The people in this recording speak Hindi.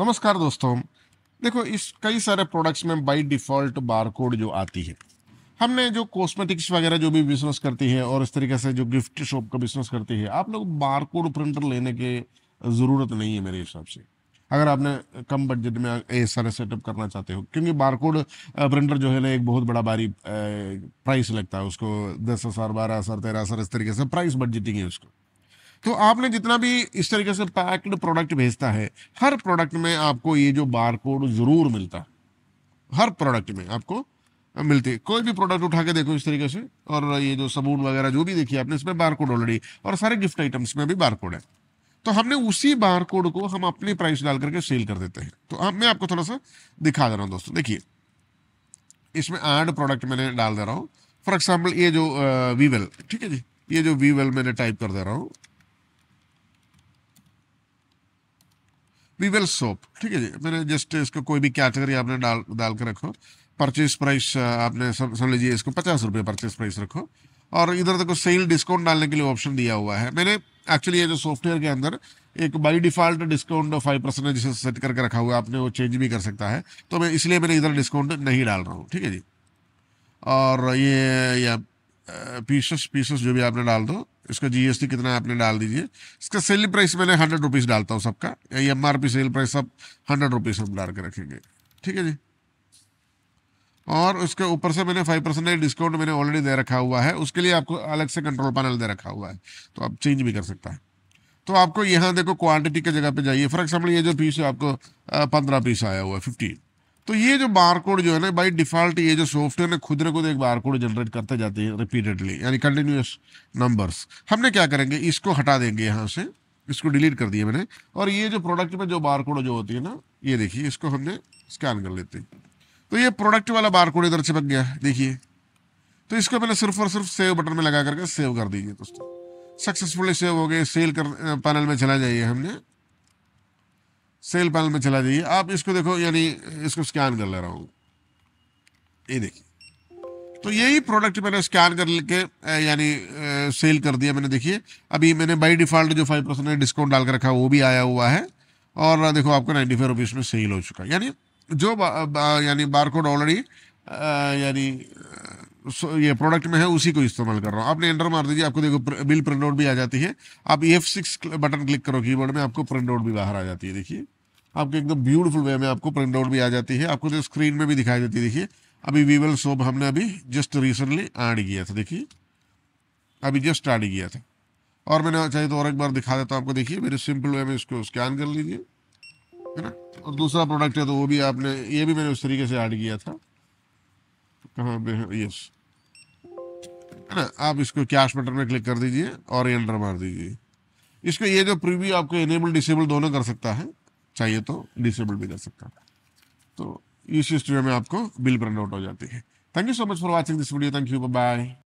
नमस्कार दोस्तों देखो इस कई सारे प्रोडक्ट्स में बाई डिफ़ॉल्ट बारकोड जो आती है हमने जो कॉस्मेटिक्स वगैरह जो भी बिजनेस करती है और इस तरीके से जो गिफ्ट शॉप का बिजनेस करती है आप लोग बारकोड प्रिंटर लेने के ज़रूरत नहीं है मेरे हिसाब से अगर आपने कम बजट में ये सारे सेटअप करना चाहते हो क्योंकि बारकोड प्रिंटर जो है ना एक बहुत बड़ा भारी प्राइस लगता है उसको दस हज़ार बारह हज़ार तेरह हज़ार इस तरीके से प्राइस बजटिंग है उसको तो आपने जितना भी इस तरीके से पैक्ड प्रोडक्ट भेजता है हर प्रोडक्ट में आपको ये जो बार कोड ज़रूर मिलता है हर प्रोडक्ट में आपको मिलती है कोई भी प्रोडक्ट उठा के देखो इस तरीके से और ये जो सबून वगैरह जो भी देखिए आपने इसमें बार कोड ऑलरेडी और सारे गिफ्ट आइटम्स में भी बार कोड है तो हमने उसी बार कोड को हम अपनी प्राइस डाल करके सेल कर देते हैं तो अब मैं आपको थोड़ा सा दिखा दे रहा हूँ दोस्तों देखिए इसमें एड प्रोडक्ट मैंने डाल दे रहा हूँ फॉर एग्जाम्पल ये जो वीवेल ठीक है जी ये जो वीवेल मैंने टाइप कर दे रहा हूँ विवेल सोप ठीक है जी मैंने जस्ट इसको कोई भी कैटेगरी आपने डाल डाल के रखो परचेज प्राइस आपने समझ लीजिए इसको पचास रुपये परचेज प्राइस रखो और इधर देखो सेल डिस्काउंट डालने के लिए ऑप्शन दिया हुआ है मैंने एक्चुअली ये जो सॉफ्टवेयर के अंदर एक by default discount five percent जिसे सेट करके रखा हुआ है आपने वो चेंज भी कर सकता है तो मैं इसलिए मैंने इधर डिस्काउंट नहीं डाल रहा हूँ ठीक है जी और ये या पीसेस पीसेस जो भी आपने डाल दो इसका जीएसटी कितना आपने डाल दीजिए इसका सेल प्राइस मैंने हंड्रेड रुपीज़ डालता हूँ सबका यही M R P sale price सब हंड्रेड रुपीज़ हम डाल के रखेंगे ठीक है जी और उसके ऊपर से मैंने फाइव परसेंट डिस्काउंट मैंने ऑलरेडी दे रखा हुआ है उसके लिए आपको अलग से कंट्रोल पैनल दे रखा हुआ है तो आप चेंज भी कर सकता है तो आपको यहाँ देखो क्वांटिटी के जगह पे जाइए फॉर एग्जाम्पल ये जो पीस है आपको पंद्रह पीस आया हुआ है फिफ्टीन तो ये जो बारकोड जो है ना बाई डिफॉल्ट ये जो सॉफ्टवेयर ने खुद ने खुद एक बारकोड जनरेट करते जाते हैं रिपीटेडली यानी कंटिन्यूस नंबर्स हमने क्या करेंगे इसको हटा देंगे यहाँ से इसको डिलीट कर दिया मैंने और ये जो प्रोडक्ट में जो बारकोड जो होती है ना ये देखिए इसको हमने स्कैन कर लेते हैं तो ये प्रोडक्ट वाला कोड इधर चिपक गया देखिए तो इसको मैंने सिर्फ और सिर्फ सेव बटन में लगा करके सेव कर दीजिए दोस्तों सक्सेसफुली सेव हो गए सेल कर पैनल में चला जाइए हमने सेल पैनल में चला जाइए आप इसको देखो यानी इसको स्कैन कर ले रहा हूँ ये देखिए तो यही प्रोडक्ट मैंने स्कैन कर लेके यानी सेल कर दिया मैंने देखिए अभी मैंने बाई डिफ़ॉल्ट जो फाइव परसेंट डिस्काउंट डाल के रखा वो भी आया हुआ है और देखो आपको नाइन्टी फाइव रुपीज़ में सेल हो चुका है यानी जो यानी बार कोड ऑलरेडी यानी ये प्रोडक्ट में है उसी को इस्तेमाल कर रहा हूँ आपने एंटर मार दीजिए आपको देखो प्र, बिल प्रिंट आउट भी आ जाती है आप एफ सिक्स बटन क्लिक करो कीबोर्ड में आपको प्रिंट आउट भी बाहर आ जाती है देखिए आपको एकदम ब्यूटीफुल वे में आपको प्रिंट आउट भी आ जाती है आपको तो स्क्रीन में भी दिखाई देती है देखिए अभी वीवल सोप हमने अभी जस्ट रिसेंटली ऐड किया था देखिए अभी जस्ट ऐड किया था और मैंने चाहिए तो और एक बार दिखा देता हूँ आपको देखिए मेरे सिंपल वे में इसको स्कैन कर लीजिए है ना और दूसरा प्रोडक्ट है तो वो भी आपने ये भी मैंने उस तरीके से ऐड किया था कहाँ पे है यस है ना आप इसको कैश बटन में क्लिक कर दीजिए और एंटर मार दीजिए इसको ये जो प्रीव्यू आपको इनेबल डिसेबल दोनों कर सकता है चाहिए तो डिसेबल भी कर सकता है तो इस स्टूडियो में आपको बिल प्रिंट आउट हो जाती है thank you so much for watching this video thank you bye